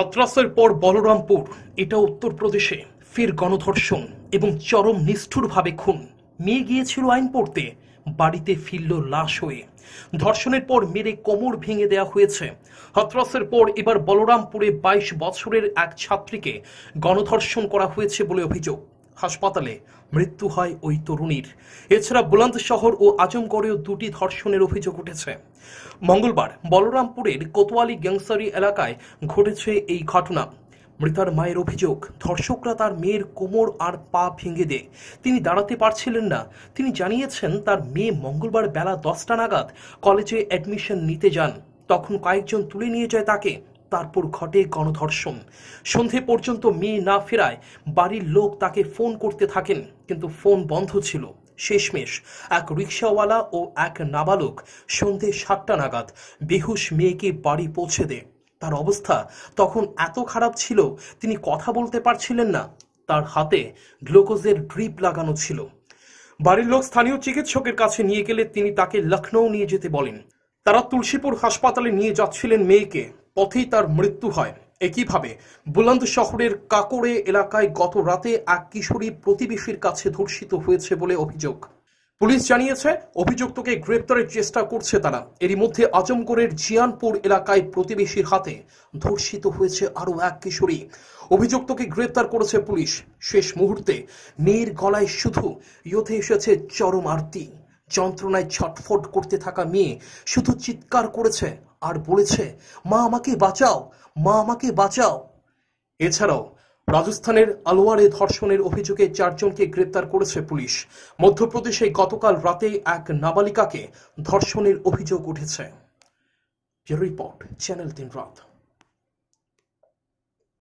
হাতরাসের পর বলরামপুর এটা উত্তরপ্রদেশে ফের গণধর্ষণ এবং চরম নিষ্ঠুরভাবে খুন মেয়ে গিয়েছিল আইন পড়তে বাড়িতে ফিরল লাশ হয়ে ধর্ষণের পর মেরে কোমর ভেঙে দেয়া হয়েছে হতরাসের পর এবার বলরামপুরে ২২ বছরের এক ছাত্রীকে গণধর্ষণ করা হয়েছে বলে অভিযোগ হাসপাতালে মৃত্যু হয় ওই তরুণীর এছাড়া শহর ও আজমগড়েও দুটি ধর্ষণের অভিযোগ উঠেছে মঙ্গলবার বলরামপুরের কোতোয়ালি গ্যাংসারি এলাকায় ঘটেছে এই ঘটনা মৃতার মায়ের অভিযোগ ধর্ষকরা তার মেয়ের কোমর আর পা ভেঙে দেয় তিনি দাঁড়াতে পারছিলেন না তিনি জানিয়েছেন তার মেয়ে মঙ্গলবার বেলা দশটা নাগাদ কলেজে অ্যাডমিশন নিতে যান তখন কয়েকজন তুলে নিয়ে যায় তাকে তারপর ঘটে গণধর্ষণ সন্ধে পর্যন্ত মেয়ে না ফেরায় বাড়ির লোক তাকে ফোন করতে থাকেন কিন্তু ফোন বন্ধ ছিল শেষমেশ এক রিক্সাওয়ালা ও এক নাবালক সন্ধে সাতটা নাগাদ বেহুশ মেয়েকে বাড়ি পৌঁছে দেয় তার অবস্থা তখন এত খারাপ ছিল তিনি কথা বলতে পারছিলেন না তার হাতে গ্লুকোজের ড্রিপ লাগানো ছিল বাড়ির লোক স্থানীয় চিকিৎসকের কাছে নিয়ে গেলে তিনি তাকে লখনৌ নিয়ে যেতে বলেন তারা তুলসীপুর হাসপাতালে নিয়ে যাচ্ছিলেন মেয়েকে পথেই তার মৃত্যু হয় একইভাবে বুলন্দ শহরের কাকড়ে এলাকায় গত রাতে এক কিশোরী প্রতিবেশীর কাছে ধর্ষিত হয়েছে বলে অভিযোগ পুলিশ জানিয়েছে অভিযুক্তকে গ্রেপ্তারের চেষ্টা করছে তারা এরই মধ্যে আজমগড়ের জিয়ানপুর এলাকায় প্রতিবেশীর হাতে ধর্ষিত হয়েছে আরও এক কিশোরী অভিযুক্তকে গ্রেপ্তার করেছে পুলিশ শেষ মুহূর্তে মেয়ের গলায় শুধু ইয়থে এসেছে চরম আরতি যন্ত্রণায় ছটফট করতে থাকা মেয়ে শুধু চিৎকার করেছে আর বলেছে মা আমাকে বাঁচাও মা আমাকে বাঁচাও এছাড়াও রাজস্থানের আলোয়ারে ধর্ষণের অভিযোগে চারজনকে গ্রেপ্তার করেছে পুলিশ মধ্যপ্রদেশে গতকাল রাতে এক নাবালিকাকে ধর্ষণের অভিযোগ উঠেছে রিপোর্ট চ্যানেল তিন রাত